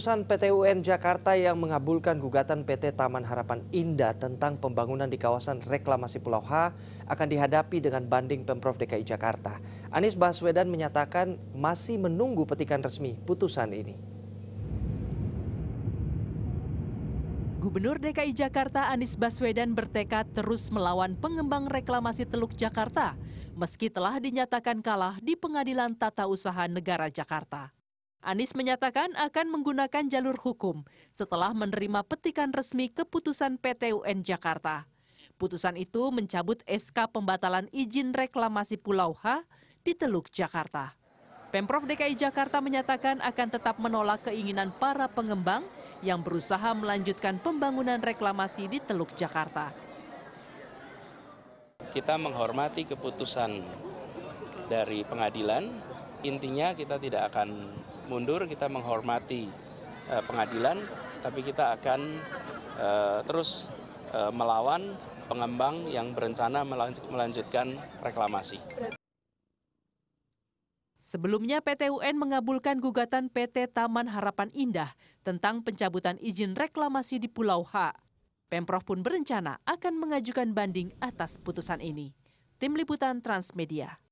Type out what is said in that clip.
Keputusan PT UN Jakarta yang mengabulkan gugatan PT Taman Harapan Indah tentang pembangunan di kawasan reklamasi Pulau H akan dihadapi dengan banding Pemprov DKI Jakarta. Anies Baswedan menyatakan masih menunggu petikan resmi putusan ini. Gubernur DKI Jakarta Anies Baswedan bertekad terus melawan pengembang reklamasi Teluk Jakarta meski telah dinyatakan kalah di Pengadilan Tata Usaha Negara Jakarta. Anies menyatakan akan menggunakan jalur hukum setelah menerima petikan resmi keputusan PT UN Jakarta. Putusan itu mencabut SK pembatalan izin reklamasi Pulau H di Teluk Jakarta. Pemprov DKI Jakarta menyatakan akan tetap menolak keinginan para pengembang yang berusaha melanjutkan pembangunan reklamasi di Teluk Jakarta. Kita menghormati keputusan dari pengadilan, intinya kita tidak akan mundur, kita menghormati uh, pengadilan, tapi kita akan uh, terus uh, melawan pengembang yang berencana melanjutkan reklamasi. Sebelumnya PT UN mengabulkan gugatan PT Taman Harapan Indah tentang pencabutan izin reklamasi di Pulau H. Pemprov pun berencana akan mengajukan banding atas putusan ini. Tim Liputan Transmedia.